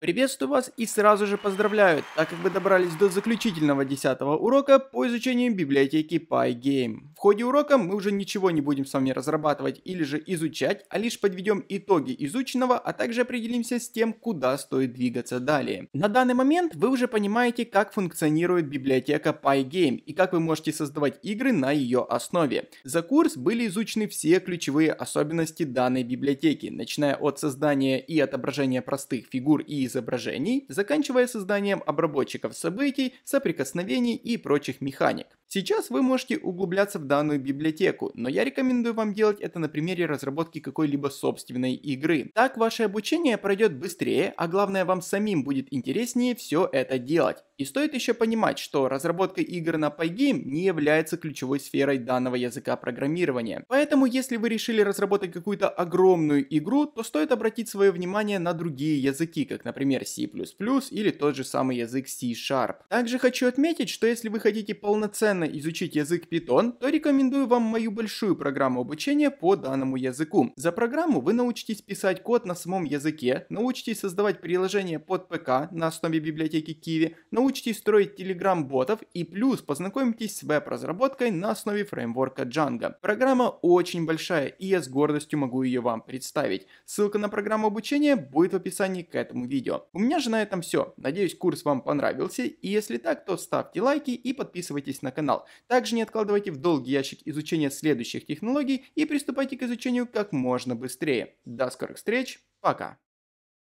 Приветствую вас и сразу же поздравляю, так как вы добрались до заключительного десятого урока по изучению библиотеки PyGame. В ходе урока мы уже ничего не будем с вами разрабатывать или же изучать, а лишь подведем итоги изученного, а также определимся с тем, куда стоит двигаться далее. На данный момент вы уже понимаете, как функционирует библиотека Pygame и как вы можете создавать игры на ее основе. За курс были изучены все ключевые особенности данной библиотеки, начиная от создания и отображения простых фигур и изображений, заканчивая созданием обработчиков событий, соприкосновений и прочих механик. Сейчас вы можете углубляться в данную библиотеку, но я рекомендую вам делать это на примере разработки какой-либо собственной игры. Так ваше обучение пройдет быстрее, а главное вам самим будет интереснее все это делать. И стоит еще понимать, что разработка игр на Pygame не является ключевой сферой данного языка программирования. Поэтому, если вы решили разработать какую-то огромную игру, то стоит обратить свое внимание на другие языки, как, например, C++ или тот же самый язык C-Sharp. Также хочу отметить, что если вы хотите полноценно изучить язык Python, то рекомендую вам мою большую программу обучения по данному языку. За программу вы научитесь писать код на самом языке, научитесь создавать приложения под ПК на основе библиотеки Kiwi, научитесь научитесь строить Telegram-ботов и плюс познакомитесь с веб-разработкой на основе фреймворка Django. Программа очень большая и я с гордостью могу ее вам представить. Ссылка на программу обучения будет в описании к этому видео. У меня же на этом все. Надеюсь курс вам понравился и если так, то ставьте лайки и подписывайтесь на канал. Также не откладывайте в долгий ящик изучения следующих технологий и приступайте к изучению как можно быстрее. До скорых встреч, пока!